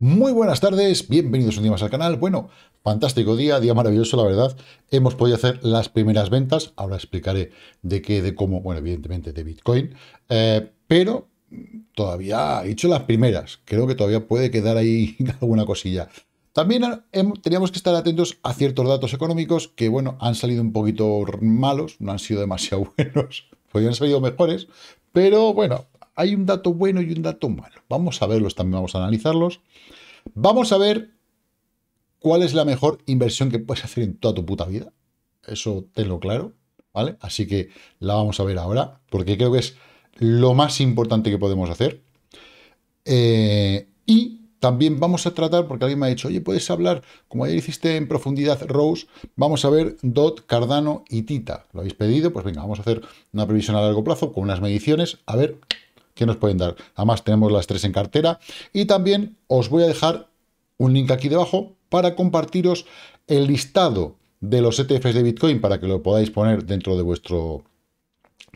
Muy buenas tardes, bienvenidos un día más al canal. Bueno, fantástico día, día maravilloso, la verdad. Hemos podido hacer las primeras ventas. Ahora explicaré de qué, de cómo, bueno, evidentemente de Bitcoin. Eh, pero todavía he hecho las primeras. Creo que todavía puede quedar ahí alguna cosilla. También teníamos que estar atentos a ciertos datos económicos que, bueno, han salido un poquito malos, no han sido demasiado buenos, podrían han salido mejores, pero bueno, hay un dato bueno y un dato malo. Vamos a verlos también, vamos a analizarlos. Vamos a ver cuál es la mejor inversión que puedes hacer en toda tu puta vida. Eso tenlo claro, ¿vale? Así que la vamos a ver ahora, porque creo que es lo más importante que podemos hacer. Eh, y también vamos a tratar, porque alguien me ha dicho, oye, puedes hablar, como ya hiciste en profundidad Rose, vamos a ver DOT, Cardano y Tita. Lo habéis pedido, pues venga, vamos a hacer una previsión a largo plazo con unas mediciones, a ver que nos pueden dar. Además, tenemos las tres en cartera. Y también os voy a dejar un link aquí debajo para compartiros el listado de los ETFs de Bitcoin para que lo podáis poner dentro de vuestro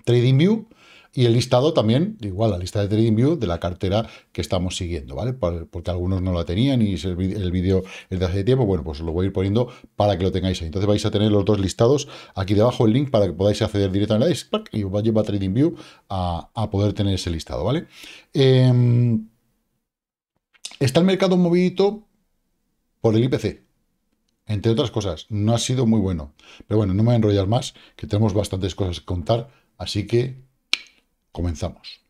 TradingView y el listado también, igual la lista de TradingView de la cartera que estamos siguiendo, ¿vale? Porque algunos no la tenían y el vídeo es de hace tiempo, bueno, pues lo voy a ir poniendo para que lo tengáis ahí. Entonces vais a tener los dos listados, aquí debajo el link para que podáis acceder directamente a y os va a llevar a TradingView a, poder tener ese listado, ¿vale? Em, está el mercado movidito por el IPC, entre otras cosas, no ha sido muy bueno. Pero bueno, no me voy a enrollar más, que tenemos bastantes cosas que contar, así que Comenzamos.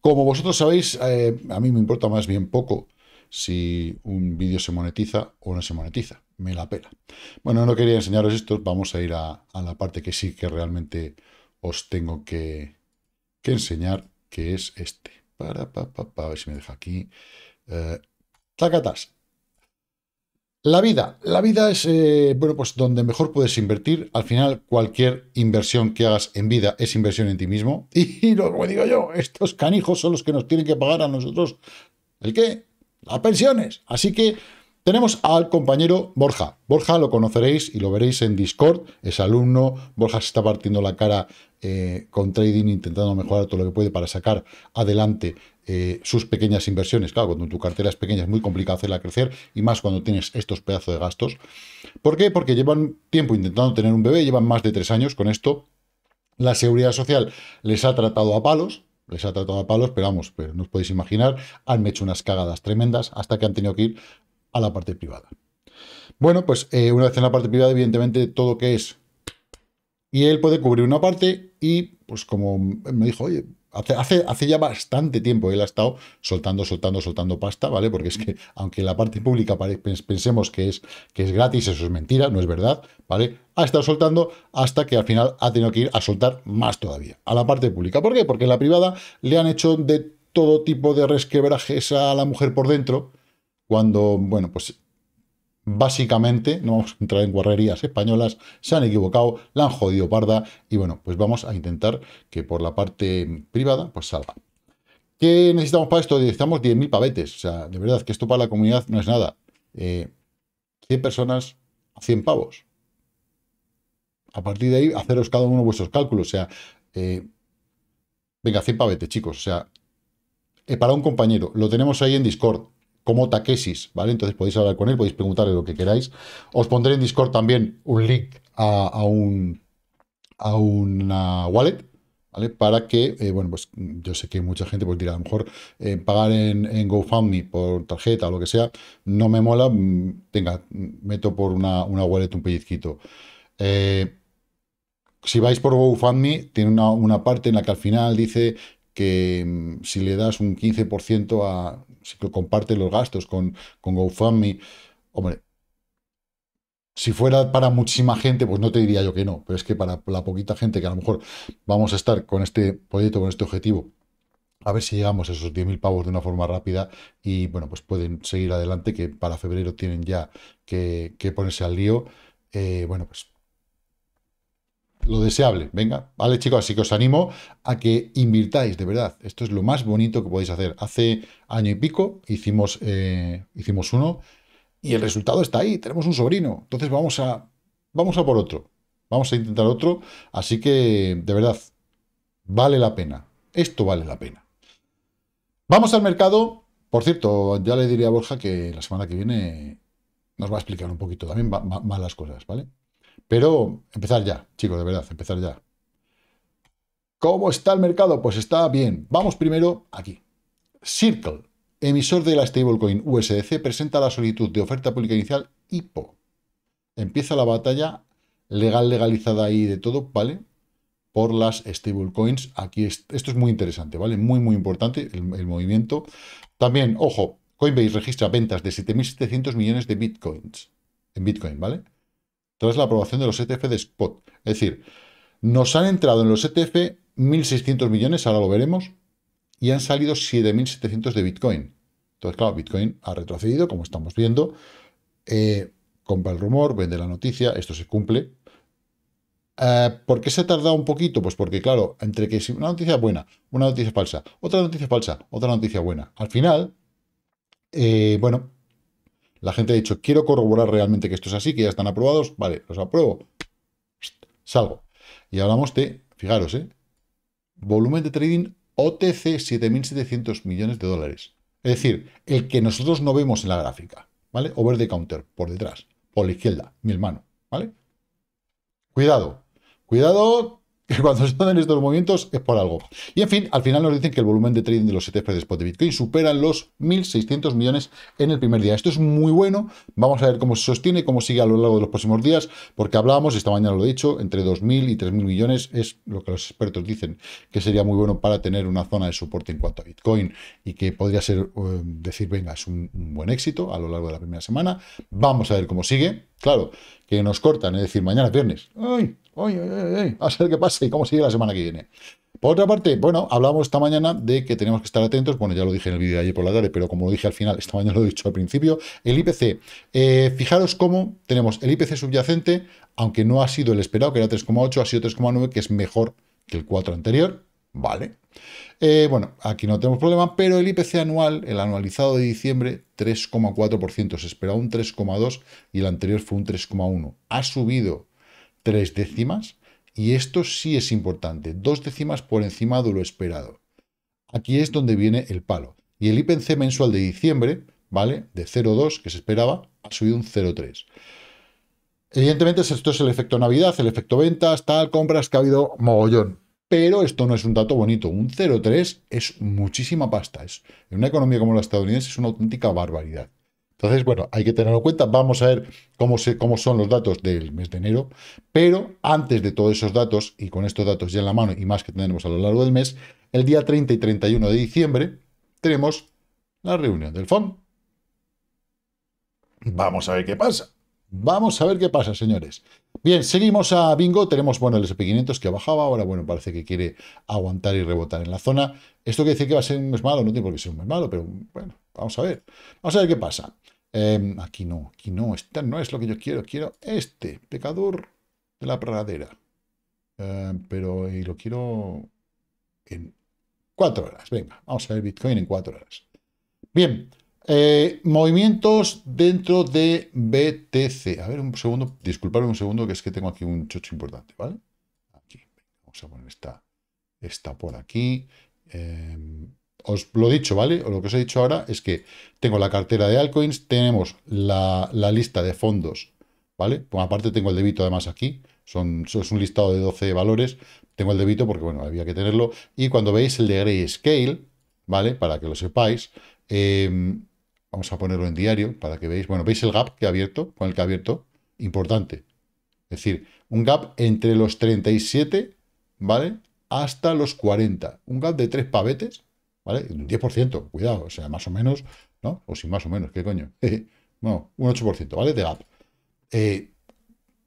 Como vosotros sabéis, eh, a mí me importa más bien poco si un vídeo se monetiza o no se monetiza me la pela. Bueno, no quería enseñaros esto, vamos a ir a, la parte que sí que realmente os tengo que, enseñar, que es este. Para, pa, pa, a ver si me deja aquí. Eh, tacatas. La vida. La vida es, eh, bueno, pues donde mejor puedes invertir. Al final, cualquier inversión que hagas en vida es inversión en ti mismo. Y, lo digo yo, estos canijos son los que nos tienen que pagar a nosotros. ¿El qué? Las pensiones. Así que tenemos al compañero Borja. Borja lo conoceréis y lo veréis en Discord, es alumno. Borja se está partiendo la cara eh, con trading, intentando mejorar todo lo que puede para sacar adelante eh, sus pequeñas inversiones. Claro, cuando tu cartera es pequeña es muy complicado hacerla crecer y más cuando tienes estos pedazos de gastos. ¿Por qué? Porque llevan tiempo intentando tener un bebé, llevan más de tres años con esto. La seguridad social les ha tratado a palos, les ha tratado a palos, pero vamos, pero no os podéis imaginar, han hecho unas cagadas tremendas hasta que han tenido que ir a la parte privada. Bueno, pues eh, una vez en la parte privada, evidentemente, todo que es... Y él puede cubrir una parte y, pues como me dijo, oye, Hace, ya bastante tiempo él ha estado soltando, soltando, soltando pasta, ¿vale? Porque es que, aunque en la parte pública pensemos que es, que es gratis, eso es mentira, no es verdad, ¿vale? Ha estado soltando hasta que al final ha tenido que ir a soltar más todavía, a la parte pública. ¿Por qué? Porque en la privada le han hecho de todo tipo de resquebrajes a la mujer por dentro, cuando, bueno, pues básicamente, no vamos a entrar en guarrerías españolas, se han equivocado, la han jodido parda y bueno, pues vamos a intentar que por la parte privada pues salga. ¿Qué necesitamos para esto? Necesitamos 10.000 pavetes, o sea, de verdad que esto para la comunidad no es nada. 100 eh, personas, 100 pavos. A partir de ahí, haceros cada uno vuestros cálculos, o sea, eh, venga, 100 pavetes, chicos, o sea, eh, para un compañero, lo tenemos ahí en Discord, como Takesis, ¿vale? Entonces podéis hablar con él, podéis preguntarle lo que queráis. Os pondré en Discord también un link a, un a una wallet, ¿vale? Para que, eh, bueno, pues yo sé que mucha gente pues dirá, a lo mejor eh, pagar en, GoFundMe por tarjeta o lo que sea, no me mola, mm, venga, meto por una, wallet un pellizquito. Eh, si vais por GoFundMe, tiene una, parte en la que al final dice que mm, si le das un 15% a si comparten comparte los gastos con, con GoFundMe. Hombre, si fuera para muchísima gente, pues no te diría yo que no, pero es que para la poquita gente que a lo mejor vamos a estar con este proyecto, con este objetivo, a ver si llegamos a esos 10.000 pavos de una forma rápida y bueno, pues pueden seguir adelante, que para febrero tienen ya que, ponerse al lío. Eh, bueno, pues lo deseable. Venga, vale chicos, así que os animo a que invirtáis, de verdad. Esto es lo más bonito que podéis hacer. Hace año y pico hicimos, eh, hicimos uno y el resultado está ahí. Tenemos un sobrino. Entonces vamos a, vamos a por otro. Vamos a intentar otro. Así que, de verdad, vale la pena. Esto vale la pena. Vamos al mercado. Por cierto, ya le diría a Borja que la semana que viene nos va a explicar un poquito también malas cosas, ¿vale? Pero empezar ya, chicos, de verdad, empezar ya. ¿Cómo está el mercado? Pues está bien. Vamos primero aquí. Circle, emisor de la stablecoin USDC, presenta la solicitud de oferta pública inicial IPO. Empieza la batalla legal legalizada ahí de todo, ¿vale? Por las stablecoins. Aquí esto es muy interesante, ¿vale? Muy, muy importante el, el movimiento. También, ojo, Coinbase registra ventas de 7.700 millones de bitcoins. En bitcoin, ¿vale? tras la aprobación de los ETF de spot. Es decir, nos han entrado en los ETF 1.600 millones, ahora lo veremos, y han salido 7.700 de Bitcoin. Entonces, claro, Bitcoin ha retrocedido, como estamos viendo. Eh, compra el rumor, vende la noticia, esto se cumple. Eh, ¿Por qué se ha tardado un poquito? Pues porque, claro, entre que si una noticia buena, una noticia falsa, otra noticia falsa, otra noticia buena. Al final, eh, bueno, la gente ha dicho, quiero corroborar realmente que esto es así, que ya están aprobados. Vale, los apruebo. Salgo. Y hablamos de, fijaros, ¿eh? volumen de trading OTC 7.700 millones de dólares. Es decir, el que nosotros no vemos en la gráfica. ¿Vale? Over the counter, por detrás, por la izquierda, mi hermano. ¿Vale? Cuidado. Cuidado que cuando se en estos movimientos es por algo. Y en fin, al final nos dicen que el volumen de trading de los ETFs de spot de Bitcoin supera los 1.600 millones en el primer día. Esto es muy bueno, vamos a ver cómo se sostiene, cómo sigue a lo largo de los próximos días, porque hablábamos, esta mañana lo he dicho, entre 2.000 y 3.000 millones es lo que los expertos dicen que sería muy bueno para tener una zona de soporte en cuanto a Bitcoin y que podría ser eh, decir, venga, es un, buen éxito a lo largo de la primera semana, vamos a ver cómo sigue, claro, que nos cortan, es decir, mañana es viernes. ¡Ay! Oye, oye, a ver qué pasa y cómo sigue la semana que viene. Por otra parte, bueno, hablamos esta mañana de que tenemos que estar atentos, bueno, ya lo dije en el vídeo de ayer por la tarde, pero como lo dije al final, esta mañana lo he dicho al principio, el IPC, eh, fijaros cómo tenemos el IPC subyacente, aunque no ha sido el esperado, que era 3,8, ha sido 3,9, que es mejor que el 4 anterior, ¿vale? Eh, bueno, aquí no tenemos problema, pero el IPC anual, el anualizado de diciembre, 3,4%, se esperaba un 3,2 y el anterior fue un 3,1. Ha subido tres décimas, y esto sí es importante, dos décimas por encima de lo esperado. Aquí es donde viene el palo. Y el IPC mensual de diciembre, ¿vale? De 0,2 que se esperaba, ha subido un 0,3. Evidentemente, esto es el efecto Navidad, el efecto ventas, tal, compras que ha habido mogollón. Pero esto no es un dato bonito. Un 0,3 es muchísima pasta. Es, en una economía como la estadounidense es una auténtica barbaridad. Entonces, bueno, hay que tenerlo en cuenta. Vamos a ver cómo, son los datos del mes de enero. Pero antes de todos esos datos, y con estos datos ya en la mano y más que tenemos a lo largo del mes, el día 30 y 31 de diciembre tenemos la reunión del fondo. Vamos a ver qué pasa. Vamos a ver qué pasa, señores. Bien, seguimos a Bingo. Tenemos, bueno, el SP500 que bajaba. Ahora, bueno, parece que quiere aguantar y rebotar en la zona. Esto quiere decir que va a ser un mes malo. No tiene por qué ser un mes malo, pero bueno, Vamos a ver. Vamos a ver qué pasa. Em, aquí no, aquí no. está no es lo que yo quiero. Quiero este, pecador de la pradera. Em, pero lo quiero en cuatro horas. Venga, vamos a ver Bitcoin en cuatro horas. Bien, eh, movimientos dentro de BTC. A ver, un segundo, disculpadme un segundo, que es que tengo aquí un chocho importante, ¿vale? Aquí, vamos a poner esta, esta por aquí. Em, os lo he dicho, ¿vale? O lo que os he dicho ahora es que tengo la cartera de altcoins, tenemos la, lista de fondos, ¿vale? Pues aparte tengo el debito además aquí, son, es un listado de 12 valores, tengo el debito porque, bueno, había que tenerlo, y cuando veis el de scale ¿vale? Para que lo sepáis, eh, vamos a ponerlo en diario para que veáis, bueno, veis el gap que ha abierto, con el que ha abierto, importante, es decir, un gap entre los 37, ¿vale? Hasta los 40, un gap de tres pavetes, ¿vale? Un 10%, cuidado, o sea, más o menos, ¿no? O sin más o menos, ¿qué coño? bueno, un 8%, ¿vale? De app. Eh,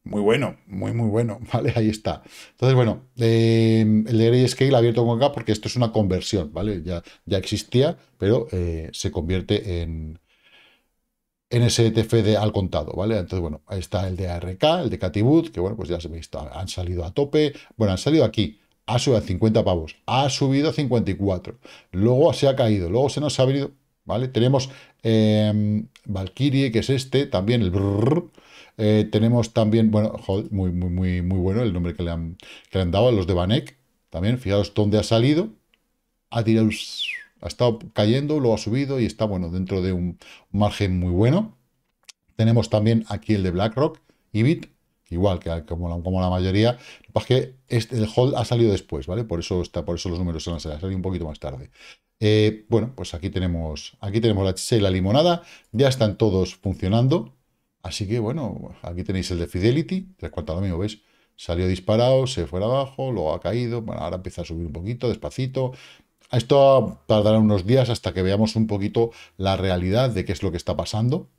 muy bueno, muy, muy bueno, ¿vale? Ahí está. Entonces, bueno, em, el de Grayscale abierto con Gap porque esto es una conversión, ¿vale? Ya, ya existía, pero eh, se convierte en, en STF e de al contado, ¿vale? Entonces, bueno, ahí está el de ARK, el de Catibut, que bueno, pues ya se visto. han salido a tope. Bueno, han salido aquí, ha subido a 50 pavos, ha subido a 54, luego se ha caído, luego se nos ha venido, ¿vale? Tenemos em, Valkyrie, que es este, también el eh, tenemos también, bueno, muy, muy, muy, muy bueno el nombre que le han, le han dado a los de Banek, también, fijaos dónde ha salido, ha tirado, ha estado cayendo, luego ha subido y está, bueno, dentro de un margen muy bueno. Tenemos también aquí el de BlackRock, y Bit igual que como la, mayoría. que este, el hold ha salido después, ¿vale? Por eso, está, por eso los números son salido un poquito más tarde. Eh, bueno, pues aquí tenemos, aquí tenemos la chicha y la limonada. Ya están todos funcionando. Así que, bueno, aquí tenéis el de Fidelity. Te cuanto lo mismo, ¿ves? Salió disparado, se fue abajo, luego ha caído. Bueno, ahora empieza a subir un poquito, despacito. Esto tardará unos días hasta que veamos un poquito la realidad de qué es lo que está pasando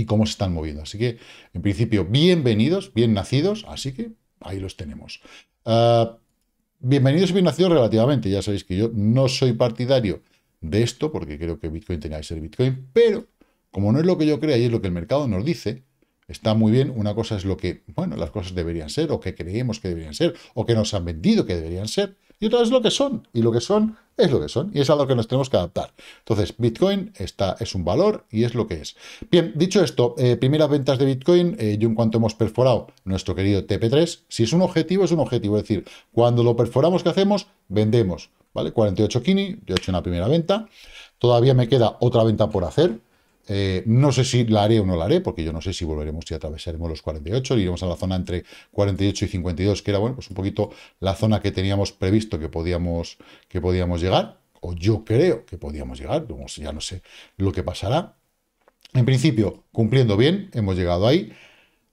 y cómo se están moviendo. Así que, en principio, bienvenidos, bien nacidos, así que ahí los tenemos. Ah, bienvenidos y bien nacidos relativamente, ya sabéis que yo no soy partidario de esto, porque creo que Bitcoin tenía que ser Bitcoin, pero como no es lo que yo creo y es lo que el mercado nos dice, está muy bien, una cosa es lo que, bueno, las cosas deberían ser, o que creemos que deberían ser, o que nos han vendido que deberían ser, y otra es lo que son. Y lo que son es lo que son y es a lo que nos tenemos que adaptar. Entonces, Bitcoin está, es un valor y es lo que es. Bien, dicho esto, eh, primeras ventas de Bitcoin, eh, yo en cuanto hemos perforado nuestro querido TP3, si es un objetivo, es un objetivo. Es decir, cuando lo perforamos, ¿qué hacemos? Vendemos, ¿vale? 48 Kini, yo he hecho una primera venta. Todavía me queda otra venta por hacer, eh, no sé si la haré o no la haré, porque yo no sé si volveremos y atravesaremos los 48, iremos a la zona entre 48 y 52, que era, bueno, pues un poquito la zona que teníamos previsto que podíamos, que podíamos llegar, o yo creo que podíamos llegar, ya no sé lo que pasará. En principio, cumpliendo bien, hemos llegado ahí.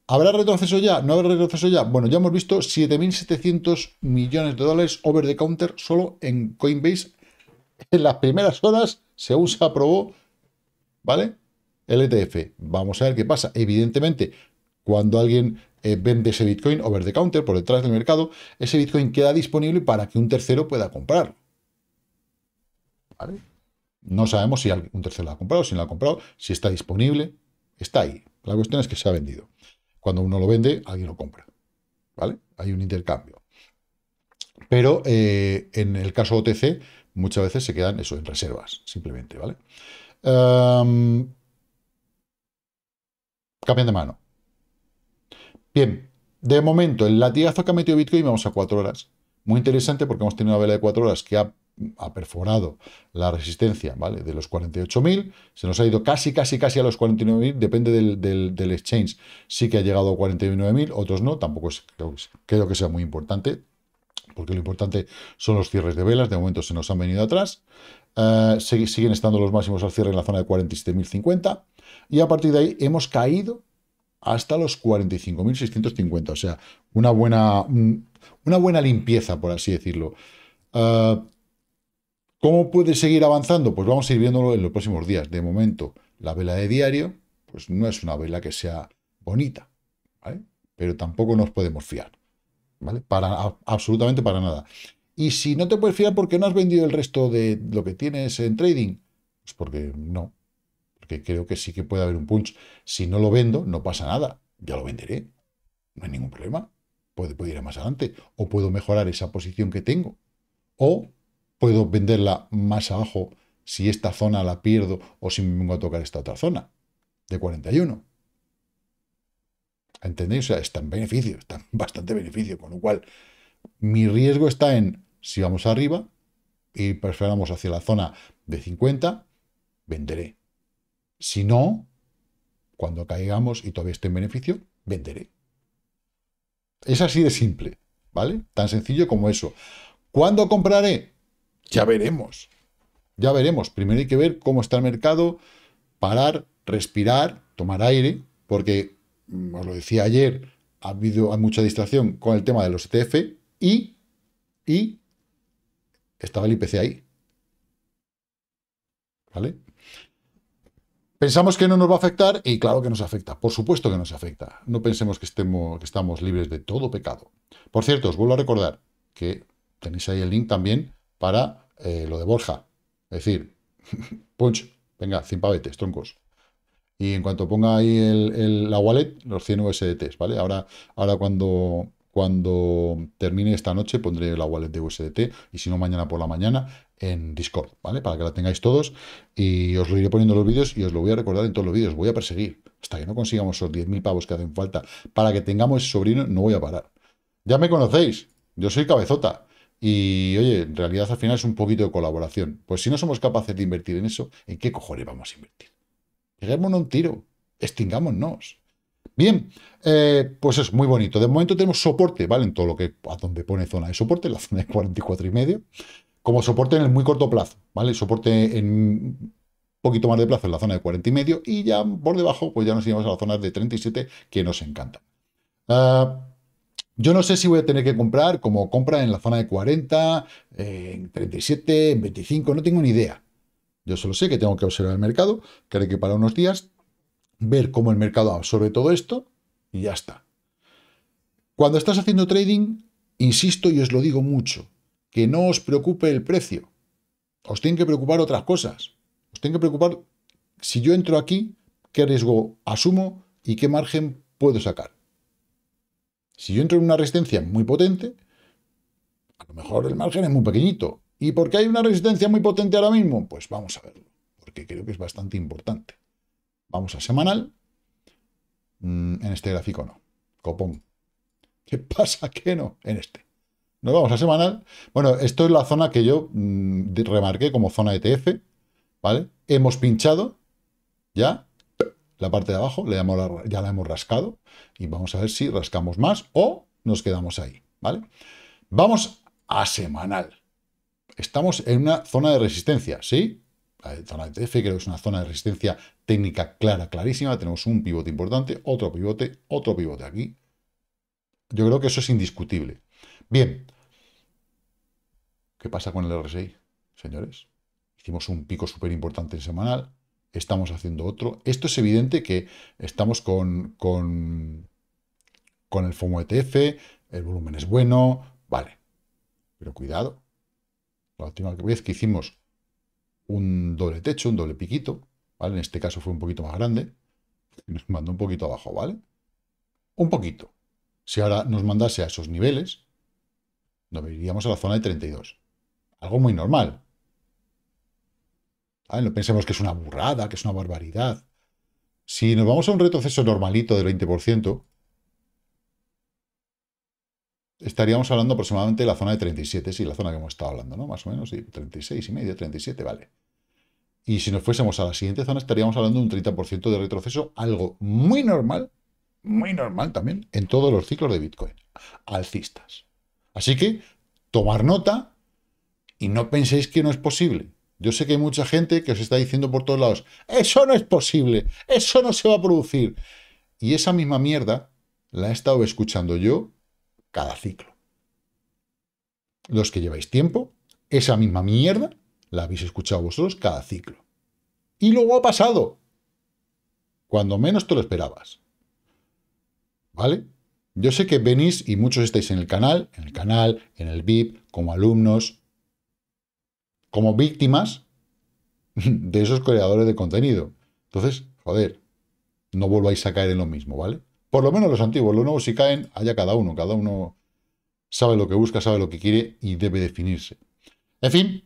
¿Habrá retroceso ya? ¿No habrá retroceso ya? Bueno, ya hemos visto 7.700 millones de dólares over the counter solo en Coinbase en las primeras horas, según se aprobó, ¿vale? LTF. Vamos a ver qué pasa. Evidentemente, cuando alguien eh, vende ese Bitcoin over the counter, por detrás del mercado, ese Bitcoin queda disponible para que un tercero pueda comprarlo. ¿Vale? No sabemos si un tercero lo ha comprado, si no lo ha comprado, si está disponible, está ahí. La cuestión es que se ha vendido. Cuando uno lo vende, alguien lo compra. ¿Vale? Hay un intercambio. Pero eh, en el caso OTC, muchas veces se quedan eso en reservas, simplemente, ¿vale? cambian de mano. Bien, de momento, el latigazo que ha metido Bitcoin vamos a 4 horas. Muy interesante porque hemos tenido una vela de 4 horas que ha, perforado la resistencia ¿vale? de los 48.000. Se nos ha ido casi, casi, casi a los 49.000. Depende del, exchange. Sí que ha llegado a 49.000, otros no. Tampoco creo, que sea muy importante. Porque lo importante son los cierres de velas. De momento se nos han venido atrás. Eh, siguen estando los máximos al cierre en la zona de 47.050. Y a partir de ahí hemos caído hasta los 45.650. O sea, una buena, mm, una buena limpieza, por así decirlo. Ah, ¿Cómo puede seguir avanzando? Pues vamos a ir viéndolo en los próximos días. De momento, la vela de diario, pues no es una vela que sea bonita, ¿vale? Pero tampoco nos podemos fiar, ¿vale? Para, absolutamente para nada. Y si no te puedes fiar porque no has vendido el resto de lo que tienes en trading, pues porque no, porque creo que sí que puede haber un punch. Si no lo vendo, no pasa nada, ya lo venderé, no hay ningún problema, puede, ir más adelante, o puedo mejorar esa posición que tengo, o puedo venderla más abajo si esta zona la pierdo o si me vengo a tocar esta otra zona de 41. ¿Entendéis? O sea, está en beneficio, está en bastante beneficio, con lo cual mi riesgo está en si vamos arriba y preferamos hacia la zona de 50, venderé. Si no, cuando caigamos y todavía esté en beneficio, venderé. Es así de simple, ¿vale? Tan sencillo como eso. ¿Cuándo compraré? Ya veremos. Ya veremos. Primero hay que ver cómo está el mercado, parar, respirar, tomar aire, porque, mm, os lo decía ayer, ha habido mucha distracción con el tema de los ETF y, y estaba el IPC ahí. ¿Vale? Pensamos que no nos va a afectar y claro que nos afecta, por supuesto que nos afecta. No pensemos que, estemos, estamos libres de todo pecado. Por cierto, os vuelvo a recordar que tenéis ahí el link también para eh, lo de Borja. Es decir, punch, venga, 100 pavetes, troncos. Y en cuanto ponga ahí la wallet, los 100 USDTs, ¿vale? Ahora, ahora cuando, cuando termine esta noche pondré la wallet de USDT y si no mañana por la mañana en Discord, ¿vale? Para que la tengáis todos y os lo iré poniendo en los vídeos y os lo voy a recordar en todos los vídeos. Voy a perseguir hasta que no consigamos esos 10.000 pavos que hacen falta para que tengamos ese sobrino, no voy a parar. Ya me conocéis, yo soy cabezota. Y oye, en realidad al final es un poquito de colaboración. Pues si no somos capaces de invertir en eso, ¿en qué cojones vamos a invertir? a un tiro, extingámonos. Bien, eh, pues es muy bonito. De momento tenemos soporte, ¿vale? En todo lo que, a donde pone zona de soporte, la zona de 44 y medio, como soporte en el muy corto plazo, ¿vale? Soporte en un poquito más de plazo en la zona de 40 y medio y ya por debajo, pues ya nos iremos a la zona de 37 que nos encanta. Ah, yo no sé si voy a tener que comprar como compra en la zona de 40, en 37, en 25, no tengo ni idea. Yo solo sé que tengo que observar el mercado, que hay que para unos días ver cómo el mercado absorbe todo esto y ya está. Cuando estás haciendo trading, insisto y os lo digo mucho, que no os preocupe el precio. Os tienen que preocupar otras cosas. Os tienen que preocupar si yo entro aquí, qué riesgo asumo y qué margen puedo sacar. Si yo entro en una resistencia muy potente, a lo mejor el margen es muy pequeñito. ¿Y por qué hay una resistencia muy potente ahora mismo? Pues vamos a verlo, porque creo que es bastante importante. Vamos a semanal. Mm, en este gráfico no. Copón. ¿Qué pasa que no? En este. Nos vamos a semanal. Bueno, esto es la zona que yo mm, remarqué como zona ETF. ¿Vale? Hemos pinchado. Ya. La parte de abajo le la ya la hemos rascado. Y vamos a ver si rascamos más o nos quedamos ahí. ¿Vale? Vamos a semanal. Estamos en una zona de resistencia, ¿sí? zona de ETF, creo que es una zona de resistencia técnica clara, clarísima. Tenemos un pivote importante, otro pivote, otro pivote aquí. Yo creo que eso es indiscutible. Bien. ¿Qué pasa con el RSI, señores? Hicimos un pico súper importante en semanal. Estamos haciendo otro. Esto es evidente que estamos con, con, con el FOMO ETF. El volumen es bueno. Vale. Pero cuidado. La última vez que hicimos un doble techo, un doble piquito, ¿vale? En este caso fue un poquito más grande, nos mandó un poquito abajo, ¿vale? Un poquito. Si ahora nos mandase a esos niveles, nos iríamos a la zona de 32. Algo muy normal. No pensemos que es una burrada, que es una barbaridad. Si nos vamos a un retroceso normalito del 20%, estaríamos hablando aproximadamente de la zona de 37, sí, la zona que hemos estado hablando, ¿no? Más o menos, sí, 36 y medio, 37, vale. Y si nos fuésemos a la siguiente zona, estaríamos hablando de un 30% de retroceso, algo muy normal, muy normal también, en todos los ciclos de Bitcoin, alcistas. Así que, tomar nota y no penséis que no es posible. Yo sé que hay mucha gente que os está diciendo por todos lados, eso no es posible, eso no se va a producir. Y esa misma mierda la he estado escuchando yo cada ciclo. Los que lleváis tiempo, esa misma mierda la habéis escuchado vosotros cada ciclo. Y luego ha pasado. Cuando menos te lo esperabas. ¿Vale? Yo sé que venís y muchos estáis en el canal, en el canal, en el VIP, como alumnos, como víctimas de esos creadores de contenido. Entonces, joder, no volváis a caer en lo mismo, ¿vale? Por lo menos los antiguos, los nuevos si caen, allá cada uno, cada uno sabe lo que busca, sabe lo que quiere y debe definirse. En fin,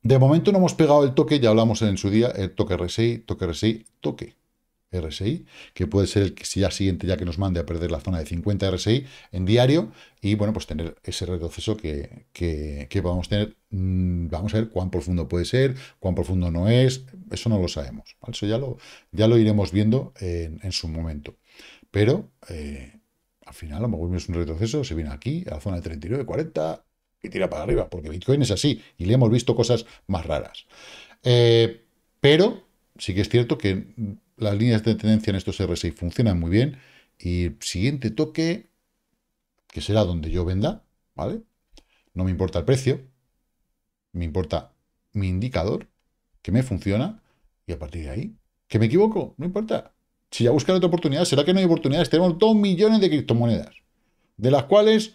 de momento no hemos pegado el toque, ya hablamos en su día, el toque RSI, toque RSI, toque RSI, que puede ser el que ya siguiente ya que nos mande a perder la zona de 50 RSI en diario y bueno, pues tener ese retroceso que, que, a a tener, mm, vamos a ver cuán profundo puede ser, cuán profundo no es, eso no lo sabemos, eso ya lo, ya lo iremos viendo en, en su momento. Pero eh, al final, a lo mejor es un retroceso, se viene aquí, a la zona de 39, 40 y tira para arriba, porque Bitcoin es así y le hemos visto cosas más raras. Eh, pero sí que es cierto que las líneas de tendencia en estos RSI funcionan muy bien y el siguiente toque, que será donde yo venda, ¿vale? No me importa el precio, me importa mi indicador, que me funciona, y a partir de ahí, que me equivoco, no importa, si ya buscan otra oportunidad, ¿será que no hay oportunidades? Tenemos 2 millones de criptomonedas, de las cuales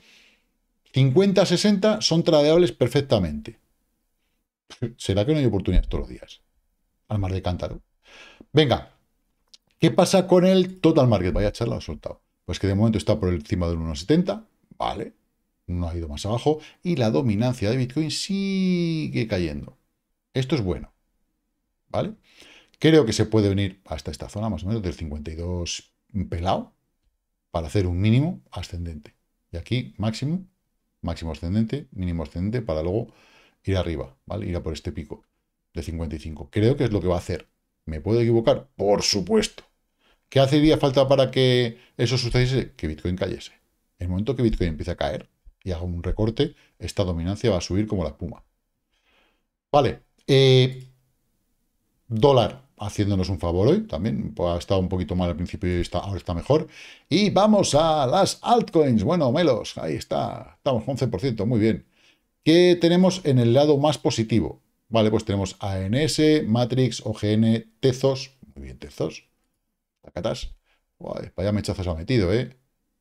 50, 60 son tradeables perfectamente. ¿Será que no hay oportunidades todos los días? Al mar de cántaro. Venga, ¿qué pasa con el total market? Vaya charla, lo soltado. Pues que de momento está por encima del 1,70, vale, no ha ido más abajo, y la dominancia de Bitcoin sigue cayendo. Esto es bueno, ¿vale? Creo que se puede venir hasta esta zona, más o menos, del 52 pelado, para hacer un mínimo ascendente. Y aquí máximo, máximo ascendente, mínimo ascendente, para luego ir arriba, ¿vale? Ir a por este pico de 55. Creo que es lo que va a hacer. ¿Me puedo equivocar? Por supuesto. ¿Qué día falta para que eso sucediese? Que Bitcoin cayese. En El momento que Bitcoin empiece a caer y haga un recorte, esta dominancia va a subir como la espuma. Vale. Eh, dólar haciéndonos un favor hoy también. Pues, ha estado un poquito mal al principio y ahora está mejor. Y vamos a las altcoins. Bueno, Melos, ahí está. Estamos 11%, muy bien. ¿Qué tenemos en el lado más positivo? Vale, pues tenemos ANS, Matrix, OGN, Tezos. Muy bien, Tezos. Tacatas. vaya mechazo ha metido, ¿eh?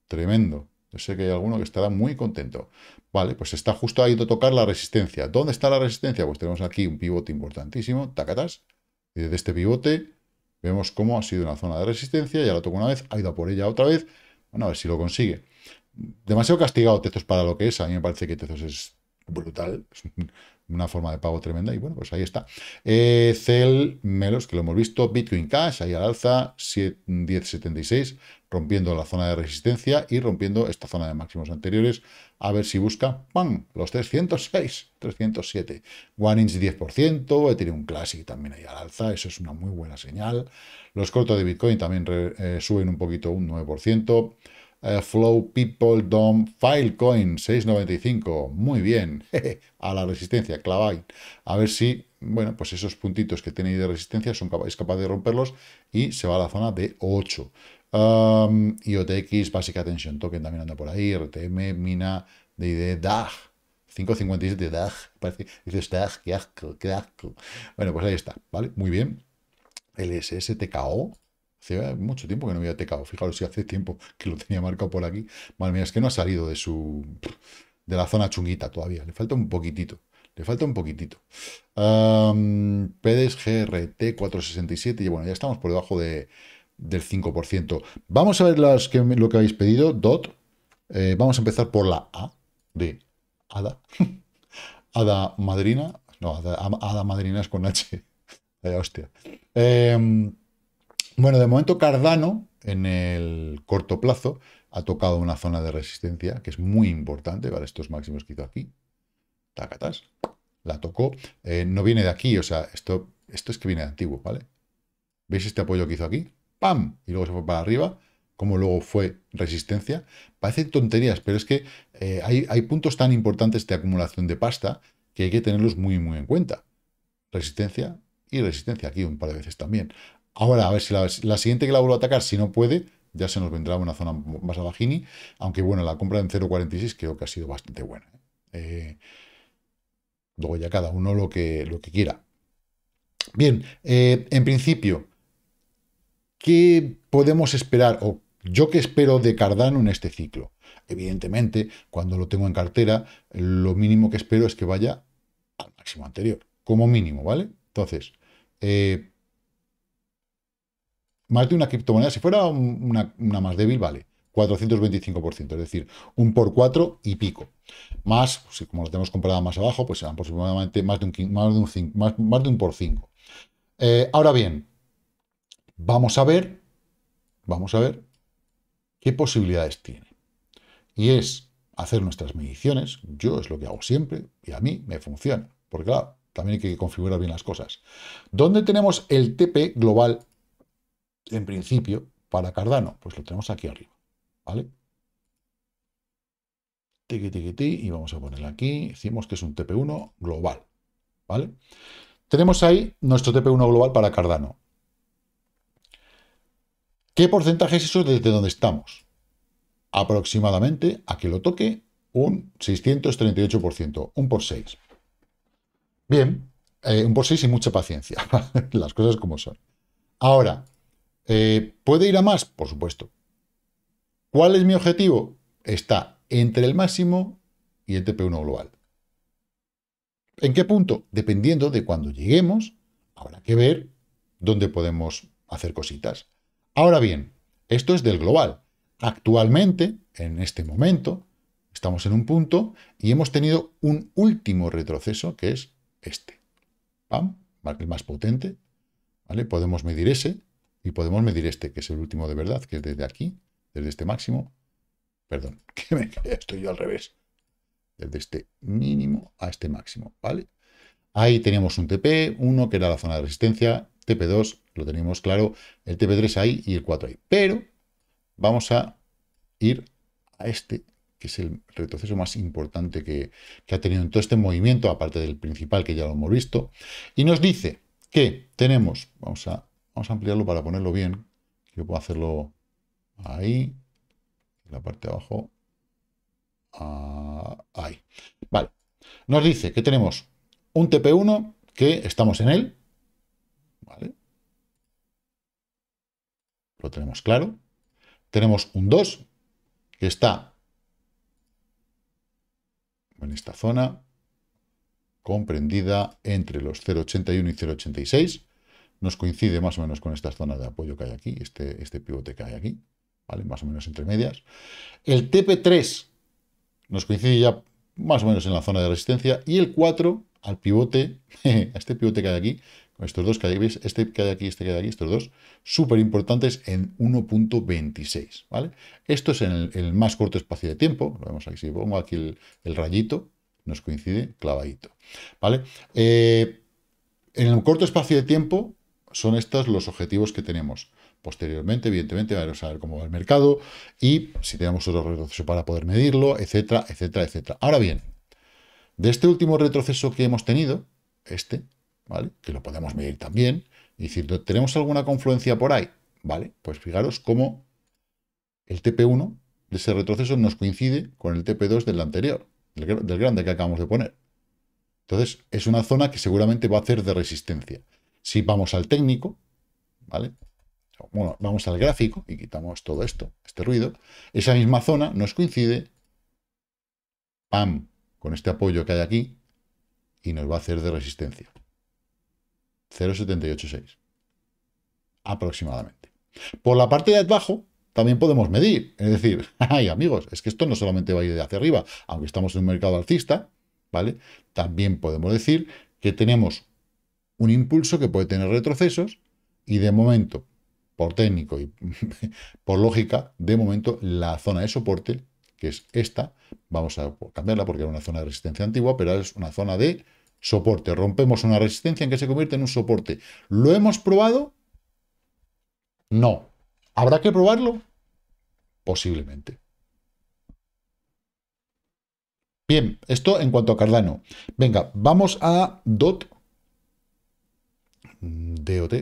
Tremendo. Yo sé que hay alguno que estará muy contento. Vale, pues está justo ahí de tocar la resistencia. ¿Dónde está la resistencia? Pues tenemos aquí un pivote importantísimo, tacatas. Y desde este pivote vemos cómo ha sido una zona de resistencia, ya lo tocó una vez, ha ido por ella otra vez, bueno, a ver si lo consigue. Demasiado castigado Tezos para lo que es, a mí me parece que Tezos es brutal, es una forma de pago tremenda, y bueno, pues ahí está. Eh, Cel, Melos, que lo hemos visto, Bitcoin Cash, ahí al alza, 10.76, rompiendo la zona de resistencia y rompiendo esta zona de máximos anteriores, a ver si busca, ¡pam! Los 306, 307. One Inch 10%, un Classic también ahí al alza, eso es una muy buena señal. Los cortos de Bitcoin también eh, suben un poquito, un 9%. Eh, Flow, People, DOM, Filecoin, 6.95, muy bien, a la resistencia, clavay. A ver si, bueno, pues esos puntitos que tiene ahí de resistencia son, es capaz de romperlos y se va a la zona de 8. IOTX, Basic Attention Token también anda por ahí, RTM, Mina, DID, DAG, 557 DAG, parece, dices DAG, qué asco, qué asco. Bueno, pues ahí está, ¿vale? Muy bien. LSS, TKO, hace mucho tiempo que no había TKO, fijaros, si hace tiempo que lo tenía marcado por aquí. Madre mía, es que no ha salido de su... de la zona chunguita todavía, le falta un poquitito. Le falta un poquitito. Um, GRT 467. Y bueno, ya estamos por debajo de, del 5%. Vamos a ver que, lo que habéis pedido, DOT. Eh, vamos a empezar por la A de Ada. Ada Madrina. No, Ada, Madrina es con H. hostia. Em, bueno, de momento Cardano, en el corto plazo, ha tocado una zona de resistencia que es muy importante, ¿vale? Estos máximos que hizo aquí. Tacatas. La tocó. Eh, no viene de aquí, o sea, esto, esto es que viene de antiguo, ¿vale? ¿Veis este apoyo que hizo aquí? ¡pam! Y luego se fue para arriba, como luego fue resistencia. Parece tonterías, pero es que eh, hay, puntos tan importantes de acumulación de pasta que hay que tenerlos muy, muy en cuenta. Resistencia y resistencia aquí un par de veces también. Ahora, a ver si la, siguiente que la vuelvo a atacar, si no puede, ya se nos vendrá una zona más a aunque bueno, la compra en 0.46 creo que ha sido bastante buena. ¿eh? Eh, luego ya cada uno lo que, lo que quiera. Bien, en principio, ¿Qué podemos esperar o yo qué espero de Cardano en este ciclo? Evidentemente, cuando lo tengo en cartera, lo mínimo que espero es que vaya al máximo anterior, como mínimo, ¿vale? Entonces, eh, más de una criptomoneda, si fuera una, más débil, vale, 425%, es decir, un por cuatro y pico. Más, como lo tenemos comprado más abajo, pues serán aproximadamente más de un, más de un, más, más de un por 5. Eh, ahora bien, Vamos a ver, vamos a ver qué posibilidades tiene. Y es hacer nuestras mediciones, yo es lo que hago siempre y a mí me funciona, porque claro, también hay que configurar bien las cosas. ¿Dónde tenemos el TP global en principio para Cardano? Pues lo tenemos aquí arriba, ¿vale? y vamos a ponerle aquí, decimos que es un TP1 global, ¿vale? Tenemos ahí nuestro TP1 global para Cardano. ¿Qué porcentaje es eso desde donde estamos? Aproximadamente, a que lo toque, un 638%, un por 6. Bien, eh, un por 6 y mucha paciencia, las cosas como son. Ahora, eh, ¿puede ir a más? Por supuesto. ¿Cuál es mi objetivo? Está entre el máximo y el TP1 global. ¿En qué punto? Dependiendo de cuando lleguemos, habrá que ver dónde podemos hacer cositas. Ahora bien, esto es del global. Actualmente, en este momento, estamos en un punto y hemos tenido un último retroceso que es este. ¿Pam? El más potente. ¿Vale? Podemos medir ese y podemos medir este, que es el último de verdad, que es desde aquí, desde este máximo. Perdón, que me estoy yo al revés. Desde este mínimo a este máximo, ¿vale? Ahí teníamos un TP, uno que era la zona de resistencia, TP2, lo tenemos claro, el TP3 ahí y el 4 ahí. Pero vamos a ir a este, que es el retroceso más importante que, ha tenido en todo este movimiento, aparte del principal que ya lo hemos visto, y nos dice que tenemos, vamos a, vamos a ampliarlo para ponerlo bien, yo puedo hacerlo ahí, en la parte de abajo, ahí. Vale, nos dice que tenemos un TP1 que estamos en él, Lo tenemos claro. Tenemos un 2 que está en esta zona comprendida entre los 0.81 y 0.86. Nos coincide más o menos con esta zona de apoyo que hay aquí, este, este pivote que hay aquí, ¿vale? Más o menos entre medias. El TP3 nos coincide ya más o menos en la zona de resistencia y el 4 al pivote, a este pivote que hay aquí, estos dos que hay, Este que hay aquí, este que hay aquí, estos dos, súper importantes en 1.26, ¿vale? Esto es en el, más corto espacio de tiempo, lo vemos aquí, si pongo aquí el, rayito, nos coincide clavadito, ¿vale? Eh, en el corto espacio de tiempo son estos los objetivos que tenemos. Posteriormente, evidentemente, vamos a ver cómo va el mercado y si tenemos otro retroceso para poder medirlo, etcétera, etcétera, etcétera. Ahora bien, de este último retroceso que hemos tenido, este, ¿vale? Que lo podemos medir también. Y diciendo, ¿tenemos alguna confluencia por ahí? ¿Vale? Pues fijaros cómo el TP1 de ese retroceso nos coincide con el TP2 del anterior, del, del grande que acabamos de poner. Entonces, es una zona que seguramente va a hacer de resistencia. Si vamos al técnico, ¿vale? Bueno, vamos al gráfico y quitamos todo esto, este ruido. Esa misma zona nos coincide, pam, con este apoyo que hay aquí y nos va a hacer de resistencia. 0,786. Aproximadamente. Por la parte de abajo también podemos medir. Es decir, ay amigos, es que esto no solamente va a ir de hacia arriba, aunque estamos en un mercado alcista, ¿vale? También podemos decir que tenemos un impulso que puede tener retrocesos y de momento, por técnico y por lógica, de momento la zona de soporte, que es esta, vamos a cambiarla porque era una zona de resistencia antigua, pero es una zona de Soporte. Rompemos una resistencia en que se convierte en un soporte. ¿Lo hemos probado? No. ¿Habrá que probarlo? Posiblemente. Bien, esto en cuanto a Cardano. Venga, vamos a DOT. DOT.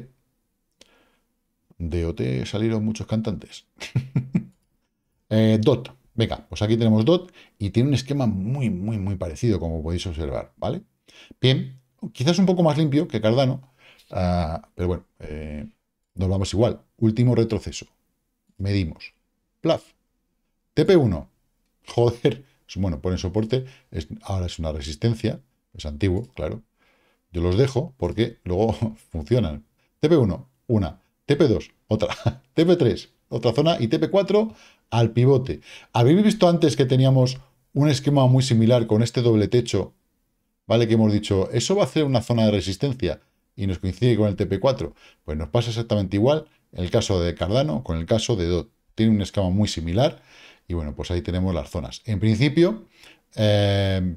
DOT salieron muchos cantantes. Eh, DOT. Venga, pues aquí tenemos DOT y tiene un esquema muy, muy, muy parecido, como podéis observar, ¿vale? Bien, quizás un poco más limpio que Cardano, ah, pero bueno, eh, nos vamos igual. Último retroceso. Medimos. Plaf. TP1. Joder. Bueno, ponen soporte. ahora es una resistencia. Es antiguo, claro. Yo los dejo porque luego funcionan. TP1, una. TP2, otra. TP3, otra zona. Y TP4 al pivote. ¿Habéis visto antes que teníamos un esquema muy similar con este doble techo ¿vale? Que hemos dicho, eso va a ser una zona de resistencia y nos coincide con el TP4. Pues nos pasa exactamente igual el caso de Cardano con el caso de DOT. Tiene un escama muy similar y bueno, pues ahí tenemos las zonas. En principio, eh,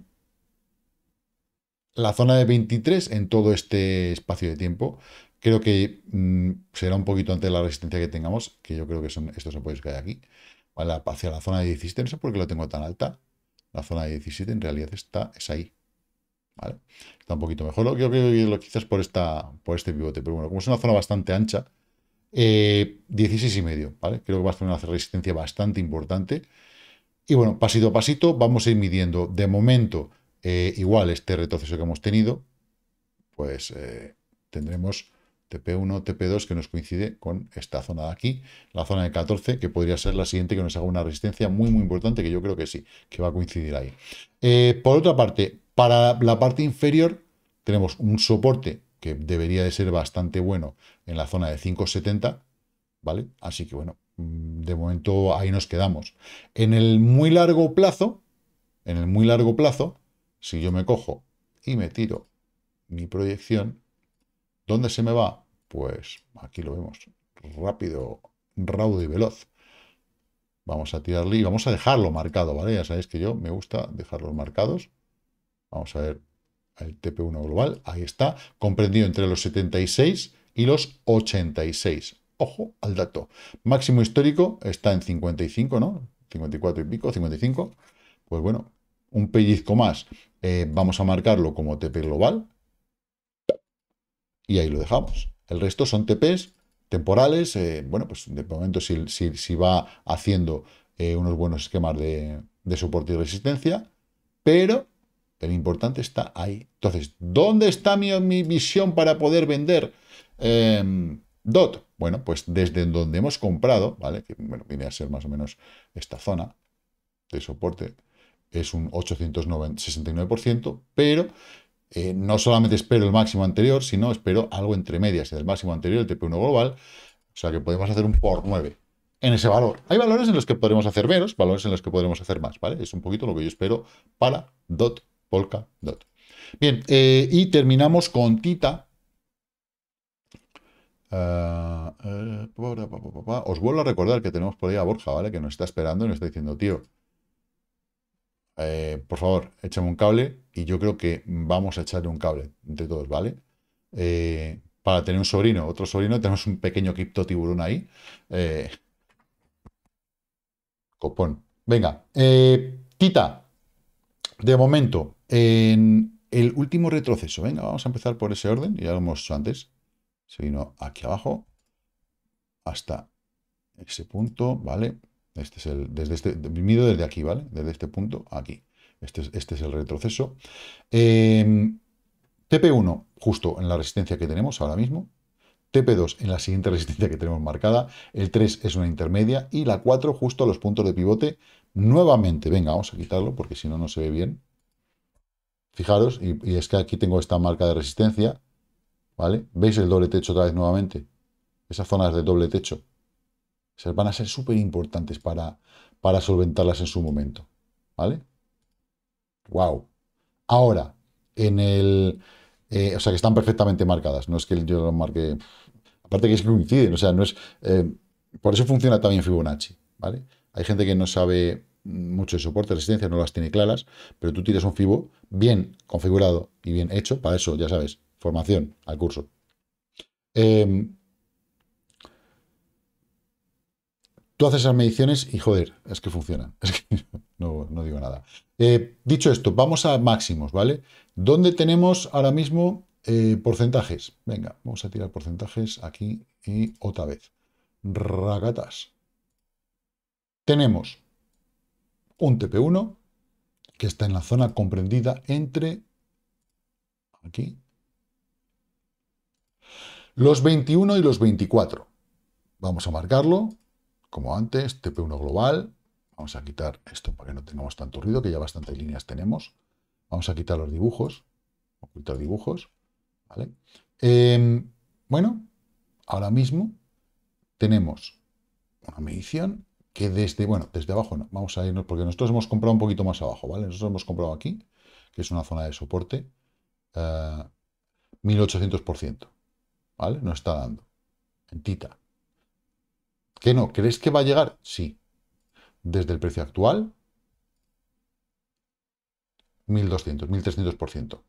la zona de 23 en todo este espacio de tiempo creo que mm, será un poquito antes de la resistencia que tengamos, que yo creo que son estos apoyos que hay aquí, ¿vale? hacia la zona de 17, no sé por qué lo tengo tan alta, la zona de 17 en realidad está, es ahí, Está un poquito mejor. que lo quizás por, esta, por este pivote, pero bueno, como es una zona bastante ancha, eh, 16 y medio, ¿vale? Creo que va a ser una resistencia bastante importante. Y bueno, pasito a pasito vamos a ir midiendo. De momento, eh, igual este retroceso que hemos tenido, pues eh, tendremos TP1, TP2 que nos coincide con esta zona de aquí, la zona de 14, que podría ser la siguiente que nos haga una resistencia muy, muy importante, que yo creo que sí, que va a coincidir ahí. Eh, por otra parte, para la parte inferior tenemos un soporte que debería de ser bastante bueno en la zona de 5,70, ¿vale? Así que bueno, mm, de momento ahí nos quedamos. En el muy largo plazo, en el muy largo plazo, si yo me cojo y me tiro mi proyección, ¿dónde se me va? Pues aquí lo vemos, rápido, raudo y veloz. Vamos a tirarle y vamos a dejarlo marcado, ¿vale? Ya sabéis que yo me gusta dejarlos marcados. Vamos a ver el TP1 global, ahí está, comprendido entre los 76 y los 86. Ojo al dato. Máximo histórico está en 55, ¿no? 54 y pico, 55. Pues bueno, un pellizco más. Eh, vamos a marcarlo como TP global. Y ahí lo dejamos. El resto son TPs temporales. Eh, bueno, pues de momento si, va haciendo eh, unos buenos esquemas de, de soporte y resistencia. Pero el importante está ahí. Entonces, ¿dónde está mi, mi visión para poder vender eh, DOT? Bueno, pues desde donde hemos comprado, ¿vale? Que, bueno, viene a ser más o menos esta zona de soporte. Es un 869%, pero eh, no solamente espero el máximo anterior, sino espero algo entre medias. El máximo anterior, el TP1 global, o sea que podemos hacer un por 9 en ese valor. Hay valores en los que podremos hacer menos, valores en los que podremos hacer más, ¿vale? Es un poquito lo que yo espero para DOT Dot. Bien, eh, y terminamos con Tita. Ah, eh, os vuelvo a recordar que tenemos por ahí a Borja, ¿vale? Que nos está esperando y nos está diciendo, tío, eh, por favor, échame un cable y yo creo que vamos a echarle un cable entre todos, ¿vale? para tener un sobrino, otro sobrino, tenemos un pequeño cripto tiburón ahí. copón. Venga, Tita, de momento, en el último retroceso, venga, vamos a empezar por ese orden, ya lo hemos hecho antes, se vino aquí abajo hasta ese punto, ¿vale? Este es el, desde este, mido desde aquí, ¿vale? Desde este punto aquí. Este es, este el retroceso. Em, TP1, justo en la resistencia que tenemos ahora mismo. TP2 en la siguiente resistencia que tenemos marcada. El 3 es una intermedia. Y la 4 justo a los puntos de pivote Nuevamente, venga, vamos a quitarlo porque si no, no se ve bien. Fijaros, y, es que aquí tengo esta marca de resistencia, ¿vale? ¿Veis el doble techo otra vez nuevamente? Esas zonas de doble techo. Esas van a ser súper importantes para, para solventarlas en su momento, ¿vale? ¡Wow! Ahora, en el... Eh, o sea, que están perfectamente marcadas. No es que yo lo marque... Aparte que es que coinciden, o sea, no es... Eh, por eso funciona también Fibonacci, ¿vale? Hay gente que no sabe mucho de soporte, resistencia, no las tiene claras, pero tú tienes un FIBO bien configurado y bien hecho. Para eso, ya sabes, formación al curso. Em, tú haces esas mediciones y joder, es que funcionan. Es que no, digo nada. Eh, dicho esto, vamos a máximos, ¿vale? ¿Dónde tenemos ahora mismo eh, porcentajes? Venga, vamos a tirar porcentajes aquí y otra vez. Ragatas. Tenemos un TP1 que está en la zona comprendida entre aquí los 21 y los 24. Vamos a marcarlo, como antes, TP1 global. Vamos a quitar esto para que no tengamos tanto ruido, que ya bastantes líneas tenemos. Vamos a quitar los dibujos, ocultar dibujos. Em, bueno, ahora mismo tenemos una medición que desde, bueno, desde abajo no, vamos a irnos, porque nosotros hemos comprado un poquito más abajo, ¿vale? Nosotros hemos comprado aquí, que es una zona de soporte, eh, por 1800%, ¿vale? No está dando, en tita. ¿Qué no? ¿Crees que va a llegar? Sí. Desde el precio actual, 1200, 1300%.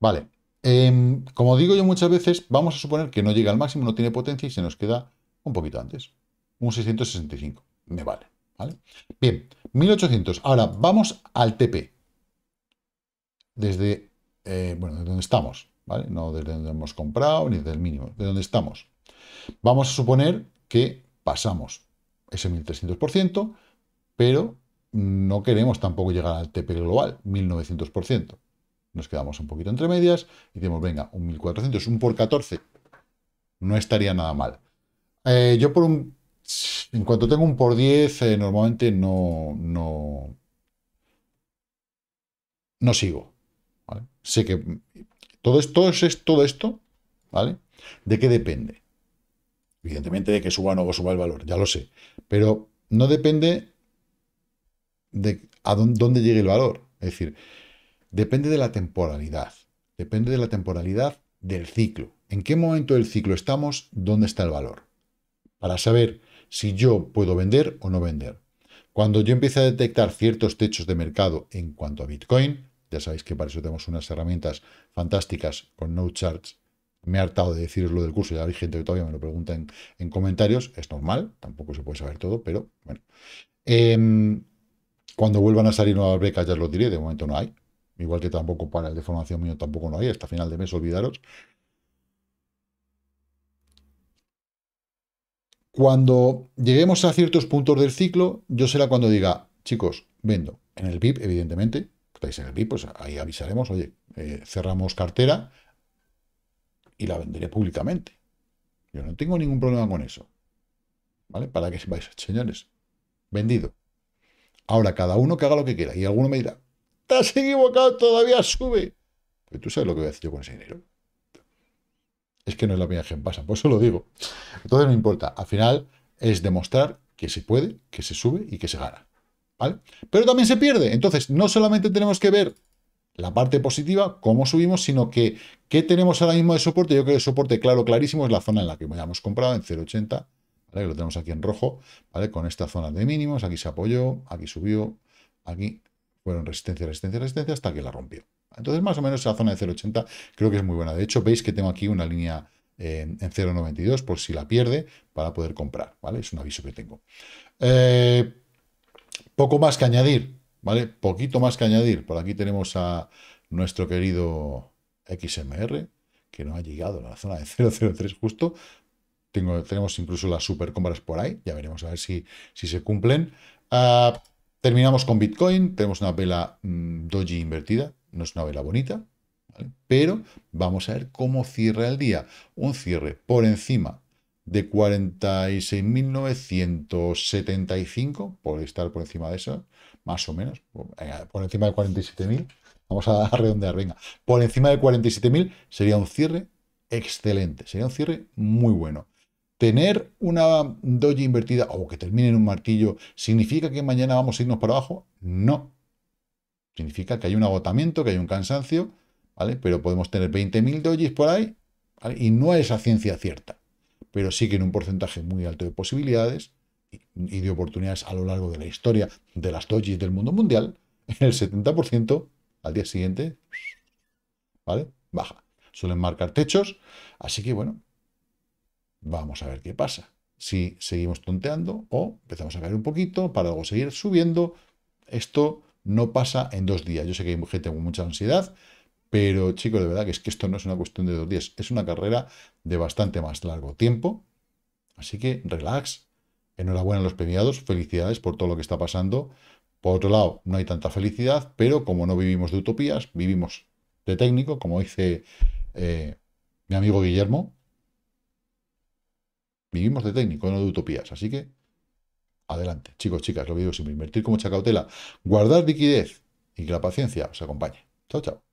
Vale. Em, como digo yo muchas veces, vamos a suponer que no llega al máximo, no tiene potencia y se nos queda un poquito antes. Un 665 me vale. ¿vale? Bien, 1800. Ahora vamos al TP. Desde, eh, bueno, de donde estamos, ¿vale? No desde donde hemos comprado ni desde el mínimo, de donde estamos. Vamos a suponer que pasamos ese 1300%, pero no queremos tampoco llegar al TP global, 1900%. Nos quedamos un poquito entre medias y decimos, venga, un 1400, un por 14, no estaría nada mal. Eh, yo por un en cuanto tengo un por 10, eh, normalmente no, no, no sigo. Sé que todo esto es todo esto, ¿vale? ¿De qué depende? Evidentemente de que suba o no suba el valor, ya lo sé. Pero no depende de a dónde llegue el valor. Es decir, depende de la temporalidad. Depende de la temporalidad del ciclo. ¿En qué momento del ciclo estamos? ¿Dónde está el valor? Para saber si yo puedo vender o no vender. Cuando yo empiece a detectar ciertos techos de mercado en cuanto a Bitcoin, ya sabéis que para eso tenemos unas herramientas fantásticas con no charts. Me he hartado de deciros lo del curso, ya hay gente que todavía me lo pregunta en, comentarios. Es normal, tampoco se puede saber todo, pero bueno. Em, cuando vuelvan a salir nuevas becas, ya os lo diré, de momento no hay. Igual que tampoco para el de formación mío tampoco no hay. Hasta final de mes, olvidaros. Cuando lleguemos a ciertos puntos del ciclo, yo será cuando diga, chicos, vendo. En el VIP, evidentemente, estáis en el VIP, pues ahí avisaremos, oye, eh, cerramos cartera y la venderé públicamente. Yo no tengo ningún problema con eso. ¿Vale? Para que sepáis, señores, vendido. Ahora, cada uno que haga lo que quiera. Y alguno me dirá, te has equivocado, todavía sube. Pues tú sabes lo que voy a hacer yo con ese dinero es que no es la primera que pasa, por eso lo digo. Entonces no importa, al final es demostrar que se puede, que se sube y que se gana. ¿Vale? Pero también se pierde. Entonces, no solamente tenemos que ver la parte positiva, cómo subimos, sino que qué tenemos ahora mismo de soporte. Yo creo que el soporte claro, clarísimo, es la zona en la que ya hemos comprado, en 0,80, ¿vale? lo tenemos aquí en rojo, ¿vale? con esta zona de mínimos. Aquí se apoyó, aquí subió, aquí fueron resistencia, resistencia, resistencia, hasta que la rompió. Entonces, más o menos esa zona de 0,80 creo que es muy buena. De hecho, veis que tengo aquí una línea eh, en 0,92 por si la pierde para poder comprar, ¿vale? Es un aviso que tengo. Eh, poco más que añadir, ¿vale? Poquito más que añadir. Por aquí tenemos a nuestro querido XMR, que no ha llegado a la zona de 0,03 justo. tenemos incluso las super compras por ahí. Ya veremos a ver si, se cumplen. Ah, terminamos con Bitcoin. Tenemos una vela mm, doji invertida no es una vela bonita, pero vamos a ver cómo cierra el día. Un cierre por encima de 46.975, por estar por encima de eso, más o menos, eh, por encima de 47.000, vamos a redondear, venga, por encima de 47.000 sería un cierre excelente, sería un cierre muy bueno. Tener una doji invertida o que termine en un martillo, ¿significa que mañana vamos a irnos para abajo? No, Significa que hay un agotamiento, que hay un cansancio, ¿vale? Pero podemos tener 20.000 dojis por ahí, ¿vale? Y no es a ciencia cierta, pero sí que en un porcentaje muy alto de posibilidades y, de oportunidades a lo largo de la historia de las dojis del mundo mundial, en el 70% al día siguiente, ¿vale? Baja. Suelen marcar techos, así que bueno, vamos a ver qué pasa. Si seguimos tonteando o empezamos a caer un poquito para luego seguir subiendo, esto no pasa en dos días. Yo sé que hay gente con mucha ansiedad, pero chicos, de verdad que es que esto no es una cuestión de dos días, es una carrera de bastante más largo tiempo. Así que relax, enhorabuena a los premiados, felicidades por todo lo que está pasando. Por otro lado, no hay tanta felicidad, pero como no vivimos de utopías, vivimos de técnico, como dice eh, mi amigo Guillermo, vivimos de técnico, no de utopías. Así que adelante. Chicos, chicas, lo veo digo siempre, invertir con mucha cautela, guardar liquidez y que la paciencia os acompañe. Chao, chao.